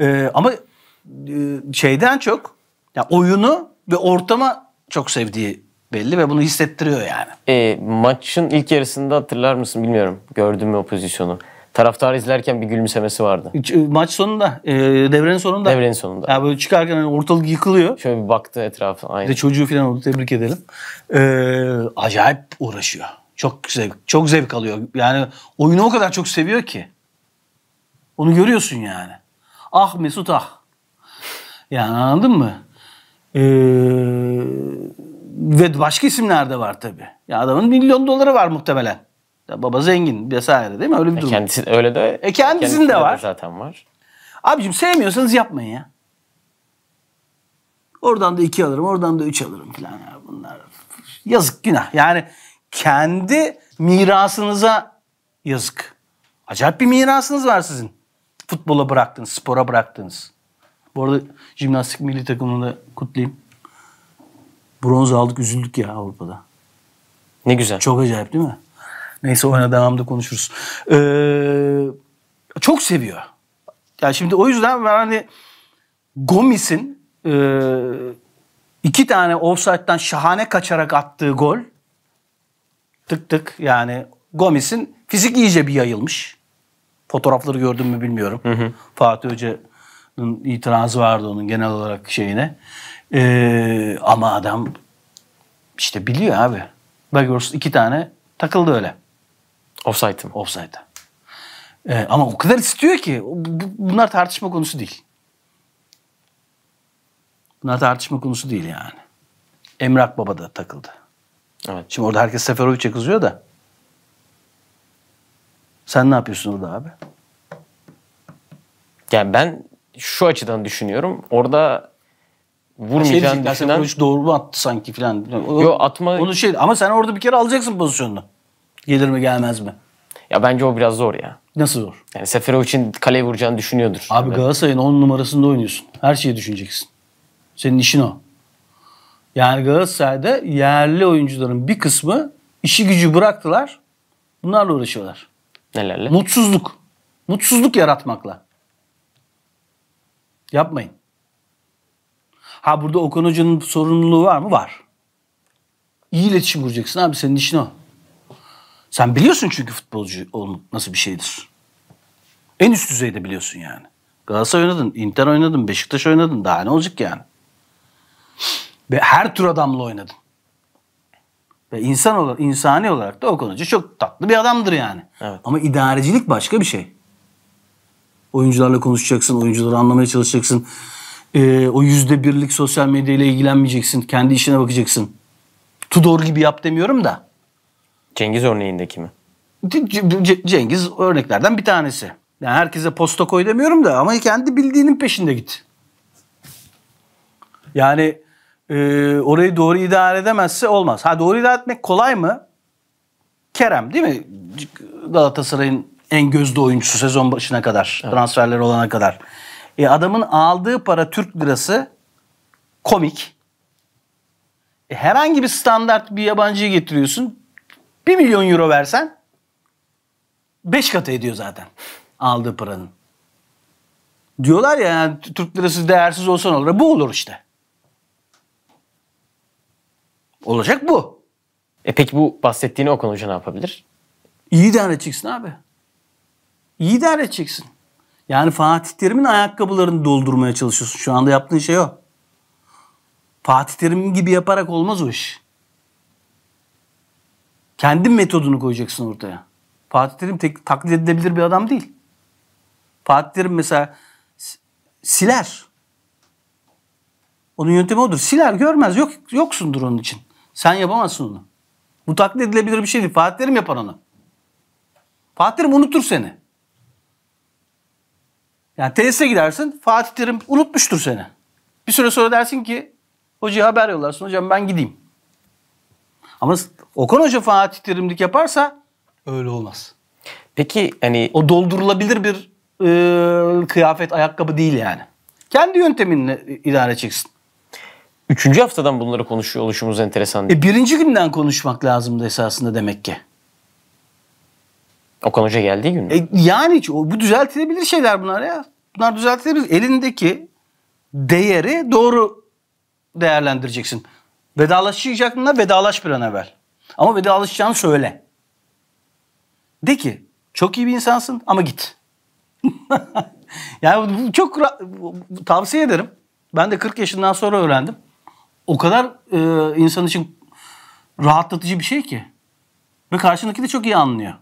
e, ama e, şeyden çok yani oyunu ve ortama çok sevdiği belli ve bunu hissettiriyor yani. E, maçın ilk yarısında hatırlar mısın bilmiyorum. gördüm mü o pozisyonu? Taraftar izlerken bir gülümsemesi vardı. E, maç sonunda, e, devrenin sonunda. Devrenin sonunda. Yani böyle çıkarken hani ortalık yıkılıyor. Şöyle bir baktı etrafı aynı çocuğu falan oldu tebrik edelim. E, acayip uğraşıyor. Çok zevk, çok zevk alıyor. Yani oyunu o kadar çok seviyor ki. Onu görüyorsun yani. Ah Mesut ah. Yani anladın mı? Eee ve başka isimler de var tabii. Ya adamın milyon doları var muhtemelen. Ya baba zengin vesaire değil mi? Öyle bir e Kendisi öyle de. E kendisinin de var. De zaten var. Abicim sevmiyorsanız yapmayın ya. Oradan da iki alırım, oradan da üç alırım falan. Ya bunlar yazık günah. Yani kendi mirasınıza yazık. Acayip bir mirasınız var sizin. Futbola bıraktınız, spora bıraktınız. Bu arada jimnastik milli takımını da kutlayayım. Bronz aldık üzüldük ya Avrupa'da. Ne güzel. Çok acayip değil mi? Neyse oyuna devamda konuşuruz. Ee, çok seviyor. Ya yani şimdi o yüzden ben hani Gomis'in e, iki tane offside'dan şahane kaçarak attığı gol tık tık yani Gomis'in fizik iyice bir yayılmış. Fotoğrafları gördün mü bilmiyorum. Hı hı. Fatih Hoca'nın itirazı vardı onun genel olarak şeyine. Ee, ama adam işte biliyor abi. Bergdorf iki tane takıldı öyle. Offside mi? Offside. Ee, ama o kadar istiyor ki bunlar tartışma konusu değil. Bunlar tartışma konusu değil yani. Emrak Baba da takıldı. Evet. Şimdi orada herkes Seferovic'e kızıyor da. Sen ne yapıyorsun orada abi? Yani ben şu açıdan düşünüyorum. Orada vurmayacağını şey düşünen... Şey doğru mu attı sanki filan. Yok atma... Onu şey, ama sen orada bir kere alacaksın pozisyonunu. Gelir mi gelmez mi? Ya bence o biraz zor ya. Nasıl zor? Yani Seferovic'in kaleye vuracağını düşünüyordur. Abi evet. Galatasaray'ın 10 numarasında oynuyorsun. Her şeyi düşüneceksin. Senin işin o. Yani Galatasaray'da yerli oyuncuların bir kısmı işi gücü bıraktılar. Bunlarla uğraşıyorlar. Nelerle? Mutsuzluk. Mutsuzluk yaratmakla. Yapmayın. Ha burada Okan Hoca'nın sorumluluğu var mı? Var. İyi iletişim kuracaksın abi senin işin o. Sen biliyorsun çünkü futbolcu olmak nasıl bir şeydir. En üst düzeyde biliyorsun yani. Galatasaray oynadın, Inter oynadın, Beşiktaş oynadın. Daha ne olacak yani? Ve her tür adamla oynadın. Ve insan olarak, insani olarak da o konucu çok tatlı bir adamdır yani. Evet. Ama idarecilik başka bir şey. Oyuncularla konuşacaksın, oyuncuları anlamaya çalışacaksın e, o yüzde birlik sosyal medyayla ilgilenmeyeceksin. Kendi işine bakacaksın. Tudor gibi yap demiyorum da. Cengiz örneğindeki mi? Cengiz örneklerden bir tanesi. Yani herkese posta koy demiyorum da ama kendi bildiğinin peşinde git. Yani e, orayı doğru idare edemezse olmaz. Ha doğru idare etmek kolay mı? Kerem değil mi? Galatasaray'ın en gözde oyuncusu sezon başına kadar, evet. transferleri olana kadar. E adamın aldığı para Türk lirası komik. E herhangi bir standart bir yabancıyı getiriyorsun. 1 milyon euro versen 5 katı ediyor zaten aldığı paranın. Diyorlar ya yani, Türk lirası değersiz olsa ne olur? E, bu olur işte. Olacak bu. E peki bu bahsettiğini o konuca ne yapabilir? İyi idare edeceksin abi. İyi idare edeceksin. Yani Fatih Terim'in ayakkabılarını doldurmaya çalışıyorsun. Şu anda yaptığın şey o. Fatih Terim gibi yaparak olmaz o iş. Kendi metodunu koyacaksın ortaya. Fatih Terim tek, taklit edilebilir bir adam değil. Fatih Terim mesela siler. Onun yöntemi odur. Siler görmez. Yok yoksundur onun için. Sen yapamazsın onu. Bu taklit edilebilir bir şey değil. Fatih Terim yapar onu. Fatih Terim unutur seni. Yani tesise gidersin Fatih Terim unutmuştur seni. Bir süre sonra dersin ki hocaya haber yollarsın hocam ben gideyim. Ama Okan Hoca Fatih Terimlik yaparsa öyle olmaz. Peki hani o doldurulabilir bir e, kıyafet ayakkabı değil yani. Kendi yönteminle idare edeceksin. Üçüncü haftadan bunları konuşuyor oluşumuz enteresan. E, birinci günden konuşmak lazımdı esasında demek ki. Okan Hoca geldiği gün mü? E, yani bu düzeltilebilir şeyler bunlar ya. Bunlar düzeltilebilir. Elindeki değeri doğru değerlendireceksin. Vedalaşacaksınla vedalaş bir an evvel. Ama vedalaşacağını söyle. De ki çok iyi bir insansın ama git. [laughs] yani bu çok tavsiye ederim. Ben de 40 yaşından sonra öğrendim. O kadar e, insan için rahatlatıcı bir şey ki. Ve karşındaki de çok iyi anlıyor.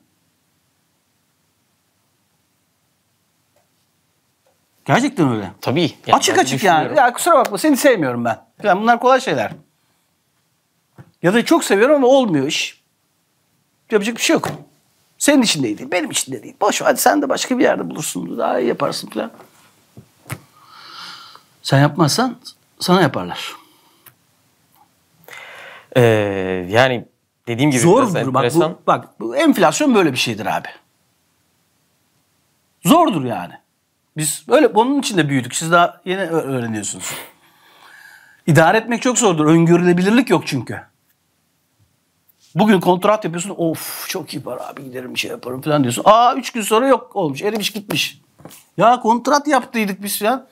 Gerçekten öyle. Tabii. Yani açık açık yani. Ya kusura bakma seni sevmiyorum ben. Yani bunlar kolay şeyler. Ya da çok seviyorum ama olmuyor iş. Yapacak bir şey yok. Senin için de değil, benim için de değil. Boş hadi sen de başka bir yerde bulursun, daha iyi yaparsın falan. Sen yapmazsan sana yaparlar. Ee, yani dediğim gibi Zor mudur? Bak bu, bak bu enflasyon böyle bir şeydir abi. Zordur yani. Biz böyle onun içinde büyüdük. Siz daha yeni öğreniyorsunuz. İdare etmek çok zordur. Öngörülebilirlik yok çünkü. Bugün kontrat yapıyorsun. Of çok iyi para abi giderim bir şey yaparım falan diyorsun. Aa üç gün sonra yok olmuş. Erimiş gitmiş. Ya kontrat yaptıydık biz ya.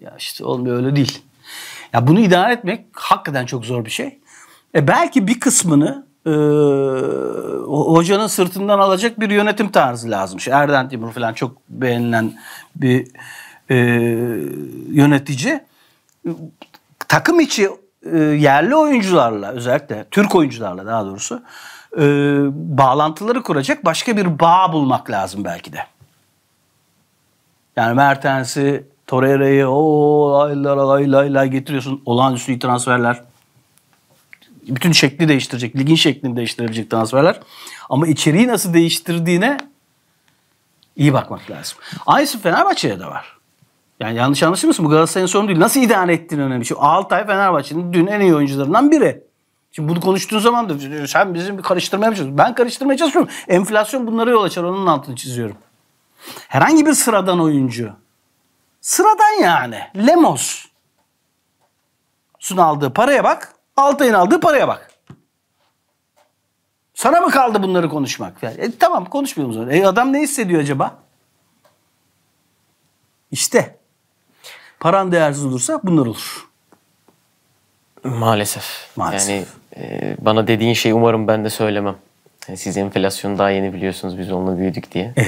Ya işte olmuyor öyle değil. Ya bunu idare etmek hakikaten çok zor bir şey. E belki bir kısmını e, hocanın sırtından alacak bir yönetim tarzı lazımmış. İşte Erden Timur falan çok beğenilen bir e, yönetici. Takım içi e, yerli oyuncularla özellikle Türk oyuncularla daha doğrusu e, bağlantıları kuracak başka bir bağ bulmak lazım belki de. Yani Mertens'i, Torreira'yı o lay lay lay lay getiriyorsun olağanüstü transferler bütün şekli değiştirecek, ligin şeklini değiştirebilecek transferler. Ama içeriği nasıl değiştirdiğine iyi bakmak lazım. Aynısı Fenerbahçe'ye de var. Yani yanlış anlaşılmasın bu Galatasaray'ın sorunu değil. Nasıl idare ettiğin önemli. Şimdi Altay Fenerbahçe'nin dün en iyi oyuncularından biri. Şimdi bunu konuştuğun zaman da sen bizim bir karıştırmaya çalışıyorsun. Ben karıştırmaya çalışmıyorum. Enflasyon bunlara yol açar. Onun altını çiziyorum. Herhangi bir sıradan oyuncu. Sıradan yani. Lemos. Sun aldığı paraya bak ayın aldığı paraya bak. Sana mı kaldı bunları konuşmak? e, tamam konuşmuyoruz. E, adam ne hissediyor acaba? İşte. Paran değersiz olursa bunlar olur. Maalesef. Maalesef. Yani e, bana dediğin şey umarım ben de söylemem. Yani siz enflasyonu daha yeni biliyorsunuz biz onunla büyüdük diye. Ee,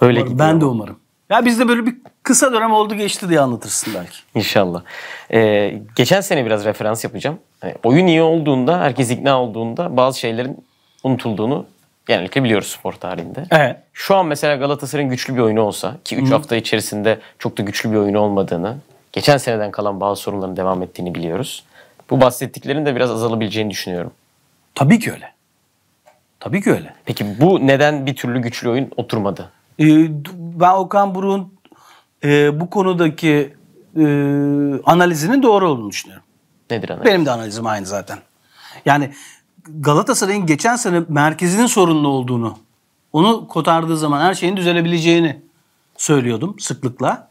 Öyle umarım, Ben de umarım. Ya bizde böyle bir kısa dönem oldu geçti diye anlatırsın belki. İnşallah. Ee, geçen sene biraz referans yapacağım. E, oyun iyi olduğunda, herkes ikna olduğunda bazı şeylerin unutulduğunu genellikle biliyoruz spor tarihinde. Evet. Şu an mesela Galatasaray'ın güçlü bir oyunu olsa ki 3 hafta içerisinde çok da güçlü bir oyunu olmadığını, geçen seneden kalan bazı sorunların devam ettiğini biliyoruz. Bu bahsettiklerin de biraz azalabileceğini düşünüyorum. Tabii ki öyle. Tabii ki öyle. Peki bu neden bir türlü güçlü oyun oturmadı? E, ben Okan Buruk'un e, bu konudaki e, analizinin doğru olduğunu düşünüyorum. Nedir analiz? Benim de analizim aynı zaten. Yani Galatasaray'ın geçen sene merkezinin sorunlu olduğunu, onu kotardığı zaman her şeyin düzelebileceğini söylüyordum sıklıkla.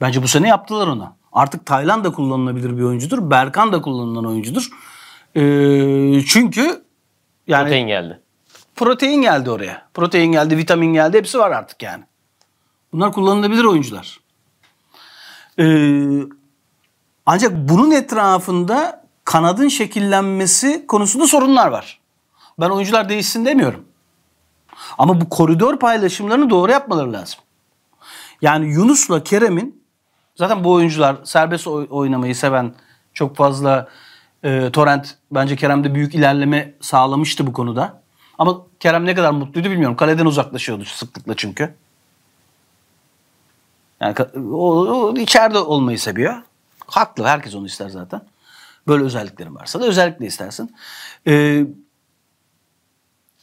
Bence bu sene yaptılar onu. Artık Taylan da kullanılabilir bir oyuncudur. Berkan da kullanılan oyuncudur. Ee, çünkü yani Protein geldi. Protein geldi oraya. Protein geldi, vitamin geldi. Hepsi var artık yani. Bunlar kullanılabilir oyuncular. Ee, ancak bunun etrafında kanadın şekillenmesi konusunda sorunlar var. Ben oyuncular değişsin demiyorum. Ama bu koridor paylaşımlarını doğru yapmaları lazım. Yani Yunus'la Kerem'in zaten bu oyuncular serbest oynamayı seven çok fazla e, Torrent bence Kerem'de büyük ilerleme sağlamıştı bu konuda. Ama Kerem ne kadar mutluydu bilmiyorum. Kaleden uzaklaşıyordu sıklıkla çünkü. Yani o, o içeride olmayı seviyor. Haklı herkes onu ister zaten. Böyle özelliklerin varsa da özellikle istersin. Ee,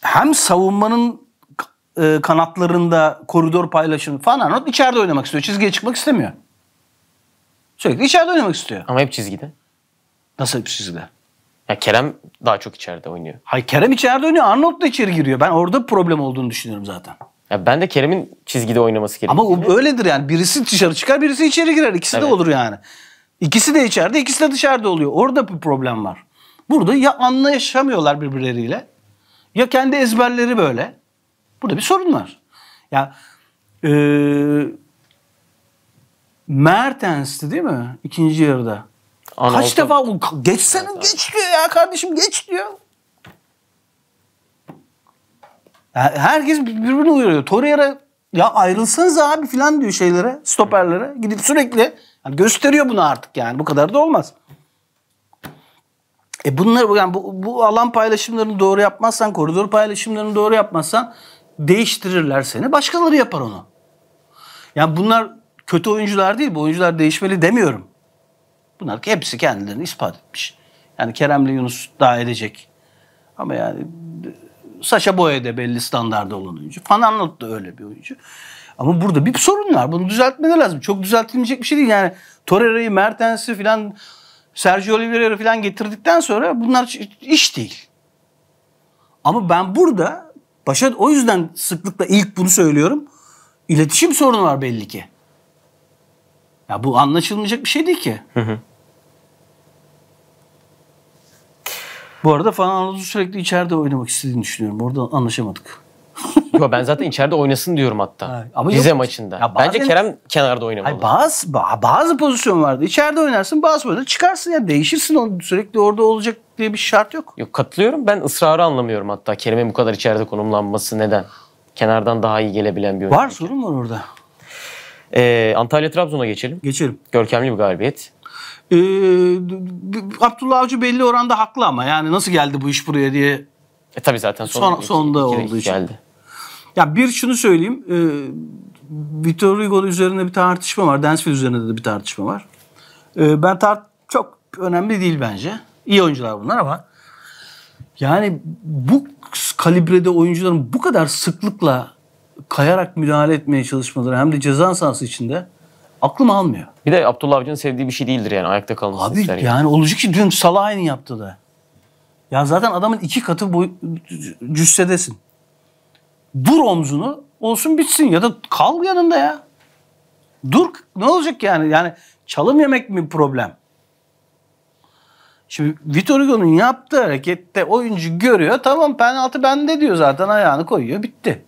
hem savunmanın e, kanatlarında koridor paylaşımı falan Arnold içeride oynamak istiyor. Çizgiye çıkmak istemiyor. Sürekli içeride oynamak istiyor. Ama hep çizgide. Nasıl hep çizgide? Ya Kerem daha çok içeride oynuyor. Hayır Kerem içeride oynuyor. Arnold da içeri giriyor. Ben orada problem olduğunu düşünüyorum zaten. Ya ben de Kerem'in çizgide oynaması gerekiyor. Ama o öyledir yani. Birisi dışarı çıkar, birisi içeri girer. İkisi evet. de olur yani. İkisi de içeride, ikisi de dışarıda oluyor. Orada bir problem var. Burada ya anlaşamıyorlar birbirleriyle ya kendi ezberleri böyle. Burada bir sorun var. Ya e, Mertens'ti değil mi? ikinci yarıda. Ana Kaç orta... defa geçsene evet, geç diyor ya kardeşim geç diyor. Herkes birbirini uyarıyor. Torreira ya ayrılsanız abi filan diyor şeylere, stoperlere. Gidip sürekli yani gösteriyor bunu artık yani. Bu kadar da olmaz. E bunlar yani bu, bu alan paylaşımlarını doğru yapmazsan, koridor paylaşımlarını doğru yapmazsan değiştirirler seni. Başkaları yapar onu. Yani bunlar kötü oyuncular değil. Bu oyuncular değişmeli demiyorum. Bunlar hepsi kendilerini ispat etmiş. Yani Kerem'le Yunus daha edecek. Ama yani Saşa Boya da belli standarda olan oyuncu. Fananlot da öyle bir oyuncu. Ama burada bir sorun var. Bunu düzeltmeleri lazım. Çok düzeltilmeyecek bir şey değil. Yani Torreira'yı, Mertens'i filan Sergio Oliveira'yı filan getirdikten sonra bunlar iş değil. Ama ben burada başa o yüzden sıklıkla ilk bunu söylüyorum. İletişim sorunu var belli ki. Ya bu anlaşılmayacak bir şey değil ki. Hı hı. Bu arada Fan Anadolu sürekli içeride oynamak istediğini düşünüyorum. Orada anlaşamadık. [laughs] Yo ben zaten içeride oynasın diyorum hatta. Ha, ama Rize yok. maçında. Ya bazen, Bence Kerem kenarda oynamalı. Hayır, bazı, bazı pozisyon vardı. İçeride oynarsın bazı böyle çıkarsın ya değişirsin onu sürekli orada olacak diye bir şart yok. Yok katılıyorum. Ben ısrarı anlamıyorum hatta Kerem'in bu kadar içeride konumlanması neden? Kenardan daha iyi gelebilen bir oyuncu. Var sorun var orada. Ee, Antalya Trabzon'a geçelim. Geçelim. Görkemli bir galibiyet. Ee, Abdullah Avcı belli oranda haklı ama yani nasıl geldi bu iş buraya diye. E tabii zaten sonunda son, iki, iki, olduğu iki için. Geldi. Ya bir şunu söyleyeyim. E, Victor Hugo üzerine bir tartışma var. Densfield üzerine de bir tartışma var. E, ben tart çok önemli değil bence. İyi oyuncular bunlar ama yani bu kalibrede oyuncuların bu kadar sıklıkla kayarak müdahale etmeye çalışmaları hem de ceza sahası içinde Aklım almıyor. Bir de Abdullah Avcı'nın sevdiği bir şey değildir yani ayakta kalması. Abi yani, olacak ki dün Salah aynı yaptı da. Ya zaten adamın iki katı boy, cüssedesin. Vur omzunu olsun bitsin ya da kal yanında ya. Dur ne olacak yani? Yani çalım yemek mi problem? Şimdi Vitor Hugo'nun yaptığı harekette oyuncu görüyor. Tamam penaltı bende diyor zaten ayağını koyuyor bitti.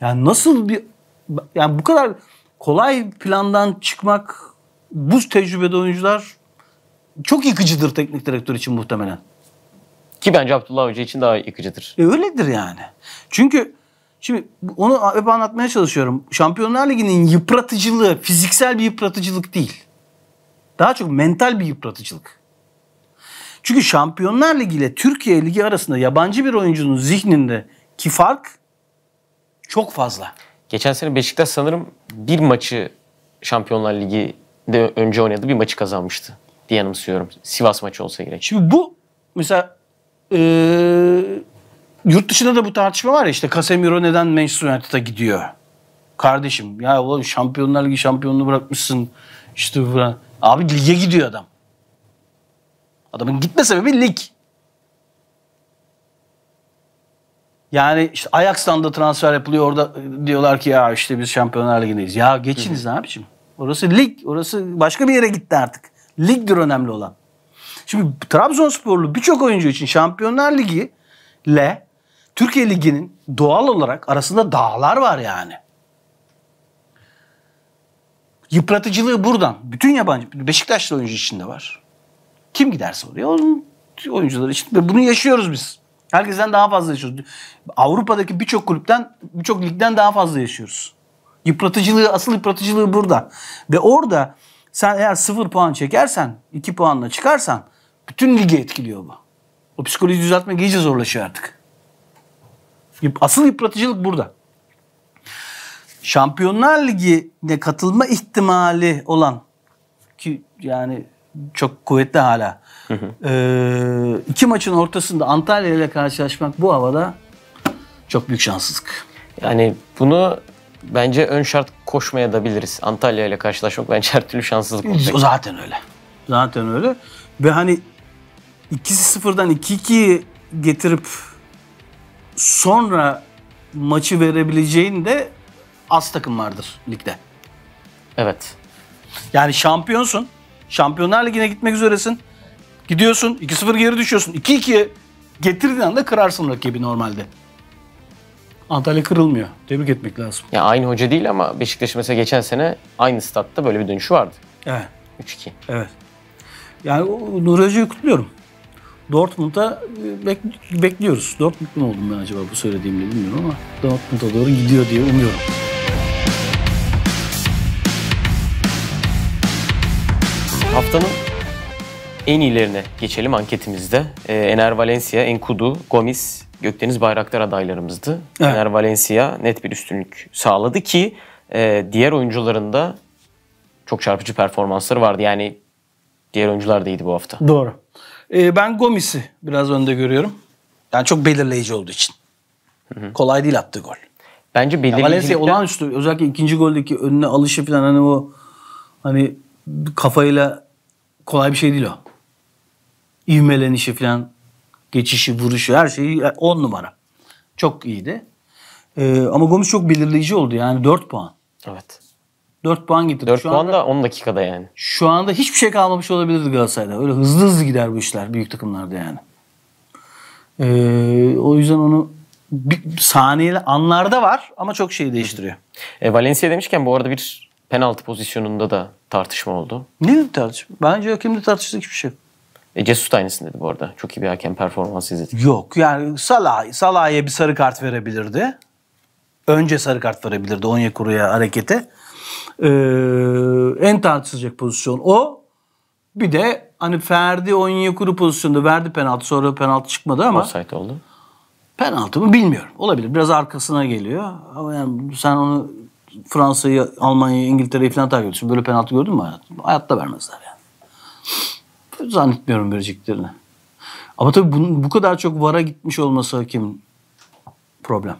Yani nasıl bir yani bu kadar kolay plandan çıkmak bu tecrübede oyuncular çok yıkıcıdır teknik direktör için muhtemelen. Ki bence Abdullah Hoca için daha yıkıcıdır. E öyledir yani. Çünkü şimdi onu hep anlatmaya çalışıyorum. Şampiyonlar Ligi'nin yıpratıcılığı fiziksel bir yıpratıcılık değil. Daha çok mental bir yıpratıcılık. Çünkü Şampiyonlar Ligi ile Türkiye Ligi arasında yabancı bir oyuncunun zihnindeki fark çok fazla. Geçen sene Beşiktaş sanırım bir maçı Şampiyonlar Ligi'de önce oynadı. Bir maçı kazanmıştı diye anımsıyorum. Sivas maçı olsa gerek. Şimdi bu mesela e, yurt dışında da bu tartışma var ya işte Casemiro neden Manchester United'a gidiyor? Kardeşim ya oğlum Şampiyonlar Ligi şampiyonluğu bırakmışsın işte falan. Abi lige gidiyor adam. Adamın gitme sebebi lig. Yani işte Ajax'tan da transfer yapılıyor orada diyorlar ki ya işte biz Şampiyonlar Ligi'ndeyiz. Ya geçiniz ne hı Orası lig. Orası başka bir yere gitti artık. Ligdir önemli olan. Şimdi Trabzonsporlu birçok oyuncu için Şampiyonlar Ligi ile Türkiye Ligi'nin doğal olarak arasında dağlar var yani. Yıpratıcılığı buradan. Bütün yabancı, Beşiktaşlı oyuncu içinde var. Kim giderse oraya onun oyuncuları için. Bunu yaşıyoruz biz. Herkesten daha fazla yaşıyoruz. Avrupa'daki birçok kulüpten, birçok ligden daha fazla yaşıyoruz. Yıpratıcılığı, asıl yıpratıcılığı burada. Ve orada sen eğer sıfır puan çekersen, iki puanla çıkarsan bütün ligi etkiliyor bu. O psikoloji düzeltmek iyice zorlaşıyor artık. Asıl yıpratıcılık burada. Şampiyonlar Ligi'ne katılma ihtimali olan ki yani çok kuvvetli hala. Hı hı. Ee, iki maçın ortasında Antalya ile karşılaşmak bu havada çok büyük şanssızlık. Yani bunu bence ön şart koşmaya da biliriz. Antalya ile karşılaşmak bence her türlü şanssızlık olacak. Zaten öyle. Zaten öyle. Ve hani 2-0'dan 2-2 getirip sonra maçı verebileceğin de az takım vardır ligde. Evet. Yani şampiyonsun. Şampiyonlar Ligi'ne gitmek üzeresin. Gidiyorsun 2-0 geri düşüyorsun. 2 2 getirdiğin anda kırarsın rakibi normalde. Antalya kırılmıyor. Tebrik etmek lazım. Ya aynı hoca değil ama Beşiktaş mesela geçen sene aynı statta böyle bir dönüşü vardı. Evet. 3-2. Evet. Yani Nuri Hoca'yı kutluyorum. Dortmund'a e, bekliyoruz. Dortmund mu oldum ben acaba bu söylediğimde bilmiyorum ama Dortmund'a doğru gidiyor diye umuyorum. Haftanın en iyilerine geçelim anketimizde. Ee, Ener Valencia, Enkudu, Gomis, Gökdeniz Bayraktar adaylarımızdı. Evet. Ener Valencia net bir üstünlük sağladı ki e, diğer oyuncuların da çok çarpıcı performansları vardı. Yani diğer oyuncular da iyiydi bu hafta. Doğru. Ee, ben Gomis'i biraz önde görüyorum. Yani çok belirleyici olduğu için. Hı hı. Kolay değil attığı gol. Bence belirleyici. Ya Valencia olağanüstü. Özellikle ikinci goldeki önüne alışı falan hani o hani kafayla kolay bir şey değil o. İvmelenişi falan, geçişi, vuruşu her şeyi e, on numara. Çok iyiydi. Ee, ama Gomis çok belirleyici oldu yani 4 puan. Evet. 4 puan gitti. 4 şu puan anda, da 10 dakikada yani. Şu anda hiçbir şey kalmamış olabilirdi Galatasaray'da. Öyle hızlı hızlı gider bu işler büyük takımlarda yani. Ee, o yüzden onu bir saniyeli anlarda var ama çok şey değiştiriyor. E, Valencia demişken bu arada bir penaltı pozisyonunda da tartışma oldu. Ne bir tartışma? Bence hakemle tartıştık hiçbir şey. E, Jesus aynısını dedi bu arada. Çok iyi bir hakem performansı izledik. Yok yani Salah, Salah'a bir sarı kart verebilirdi. Önce sarı kart verebilirdi Onyekuru'ya harekete. Ee, en tartışılacak pozisyon o. Bir de hani Ferdi Onyekuru pozisyonda verdi penaltı sonra penaltı çıkmadı ama. Offside oldu. Penaltı mı bilmiyorum. Olabilir. Biraz arkasına geliyor. Ama yani sen onu Fransa'yı, Almanya'yı, İngiltere'yi falan takip ediyorsun. Böyle penaltı gördün mü hayatım? Hayatta vermezler yani. Zannetmiyorum vereceklerini. Ama tabii bu, bu kadar çok VAR'a gitmiş olması hakim problem.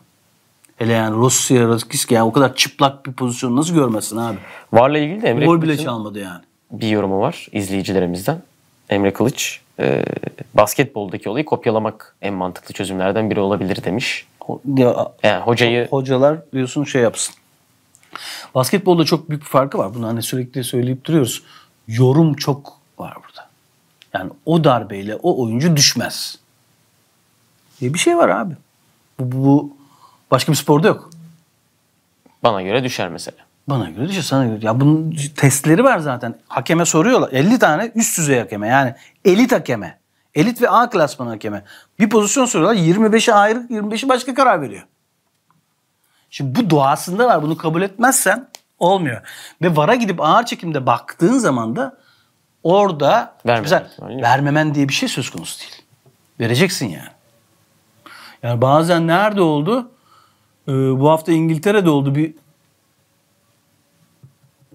Hele yani Rusya, Rakisk yani o kadar çıplak bir pozisyon nasıl görmesin abi? VAR'la ilgili de Emre Gol bile çalmadı yani. Bir yorumu var izleyicilerimizden. Emre Kılıç e, basketboldaki olayı kopyalamak en mantıklı çözümlerden biri olabilir demiş. Ya, yani hocayı hocalar diyorsun şey yapsın. Basketbolda çok büyük bir farkı var. Bunu hani sürekli söyleyip duruyoruz. Yorum çok var burada. Yani o darbeyle o oyuncu düşmez. Diye bir şey var abi. Bu, bu, bu başka bir sporda yok. Bana göre düşer mesela. Bana göre düşer, sana göre. Ya bunun testleri var zaten. Hakeme soruyorlar. 50 tane üst düzey hakeme yani elit hakeme. Elit ve A klasman hakeme. Bir pozisyon soruyorlar. 25'i ayrı, 25'i başka karar veriyor. Şimdi bu doğasında var. Bunu kabul etmezsen olmuyor. Ve VAR'a gidip ağır çekimde baktığın zaman da orada Vermemen, mesela, vermemen diye bir şey söz konusu değil. Vereceksin yani. Yani bazen nerede oldu? Ee, bu hafta İngiltere'de oldu bir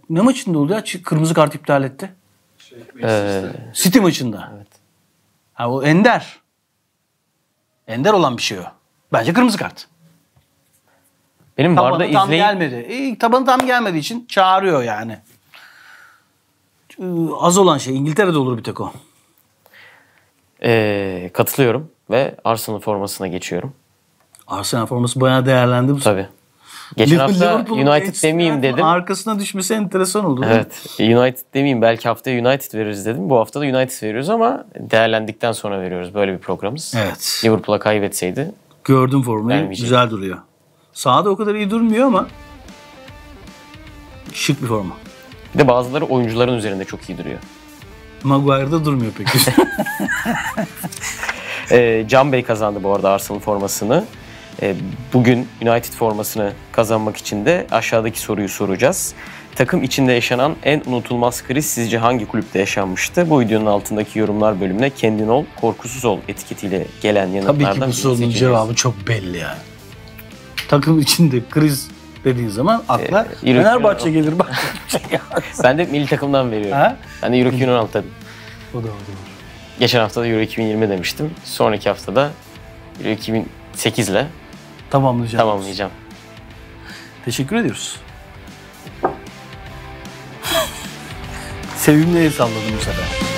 ne maçında oldu ya? Kırmızı kart iptal etti. Şey, ee, City maçında. Evet. Ha, o Ender. Ender olan bir şey o. Bence kırmızı kart. Benim tabanı vardı tam izleyip... gelmedi. E, tabanı tam gelmediği için çağırıyor yani. Ee, az olan şey. İngiltere'de olur bir tek o. E, katılıyorum ve Arsenal formasına geçiyorum. Arsenal forması bayağı değerlendi. Tabii. Geçen hafta Liverpool United demeyeyim dedim. Arkasına düşmesi enteresan oldu. Evet. United demeyeyim. Belki hafta United veririz dedim. Bu hafta da United veriyoruz ama değerlendikten sonra veriyoruz. Böyle bir programız. Evet. Liverpool'a kaybetseydi. Gördüm formayı. Güzel duruyor. Sahada o kadar iyi durmuyor ama şık bir forma. Bir de bazıları oyuncuların üzerinde çok iyi duruyor. Maguire'da durmuyor peki. [laughs] [laughs] e, Can Bey kazandı bu arada Arsenal formasını. E, bugün United formasını kazanmak için de aşağıdaki soruyu soracağız. Takım içinde yaşanan en unutulmaz kriz sizce hangi kulüpte yaşanmıştı? Bu videonun altındaki yorumlar bölümüne kendin ol, korkusuz ol etiketiyle gelen yanıtlardan Tabii ki bu sorunun cevabı çok belli yani takım içinde kriz dediğin zaman akla ee, Fenerbahçe gelir bak. [laughs] ben de milli takımdan veriyorum. Ha? Ben de Euro 2016 dedim. O da doğru. Geçen hafta da Euro 2020 demiştim. Sonraki haftada Euro 2008 ile tamamlayacağım. Tamamlayacağım. Teşekkür ediyoruz. [laughs] Sevimli el salladım bu sefer.